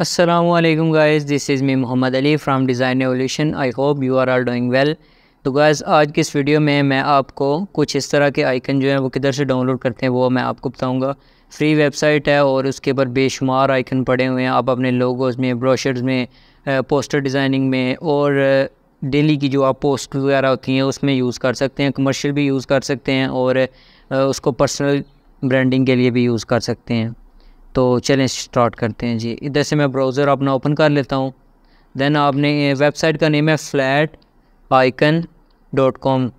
Aslam guys this is me Mohammad Ali from design evolution I hope you are are doing well तो guys आज के इस video में मैं आपको कुछ इस तरह के आइकन जो है वो किधर से डाउनलोड करते हैं वो मैं आपको बताऊंगा फ्री वेबसाइट है और उसके ऊपर बेशुमार आइकन पड़े हुए हैं आप अपने लोगोज़ में ब्रोशर्स में पोस्टर डिज़ाइनिंग में और डेली की जो आप पोस्ट वगैरह होती हैं उसमें यूज़ कर सकते हैं कमर्शियल भी यूज़ कर सकते हैं और उसको पर्सनल ब्रांडिंग के लिए भी यूज़ कर सकते हैं तो चलें स्टार्ट करते हैं जी इधर से मैं ब्राउज़र अपना ओपन कर लेता हूँ देन आपने वेबसाइट का नेम है फ्लैट आइकन डॉट कॉम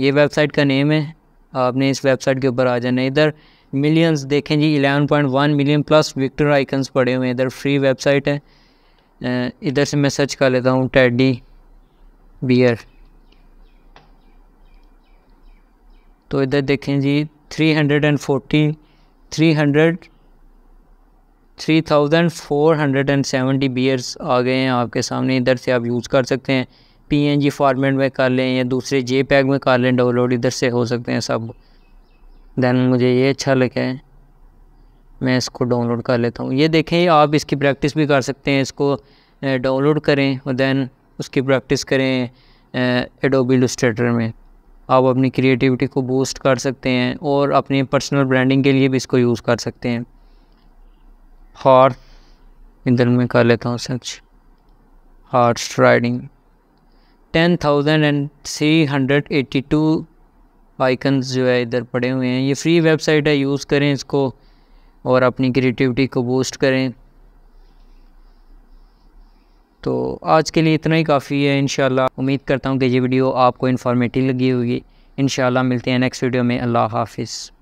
ये वेबसाइट का नेम है आपने इस वेबसाइट के ऊपर आ जाना है इधर मिलियंस देखें जी 11.1 मिलियन प्लस विक्टर आइकन्स पड़े हुए हैं इधर फ्री वेबसाइट है इधर से मैं सर्च कर लेता हूँ टैडी बियर तो इधर देखें जी 340 300 three thousand four hundred and seventy bears आ गए हैं आपके सामने इधर से आप यूज़ कर सकते हैं पीएनजी फॉर्मेट में कर लें या दूसरे जे पैक में कर लें डाउनलोड इधर से हो सकते हैं सब दैन मुझे ये अच्छा लगे मैं इसको डाउनलोड कर लेता हूँ ये देखें आप इसकी प्रैक्टिस भी कर सकते हैं इसको डाउनलोड करें और दैन उसकी प्रैक्टिस करें एडोबी इलस्ट्रेटर में आप अपनी क्रिएटिविटी को बूस्ट कर सकते हैं और अपने पर्सनल ब्रांडिंग के लिए भी इसको यूज़ कर सकते हैं और इधर मैं कर लेता हूँ search horse riding ten thousand and three hundred eighty two icons जो है इधर पड़े हुए हैं ये फ्री वेबसाइट है यूज़ करें इसको और अपनी क्रिएटिविटी को बूस्ट करें तो आज के लिए इतना ही काफ़ी है इन उम्मीद करता हूँ कि ये वीडियो आपको इन्फॉर्मेटिव लगी होगी इन मिलते हैं नेक्स्ट वीडियो में अल्लाह हाफिज़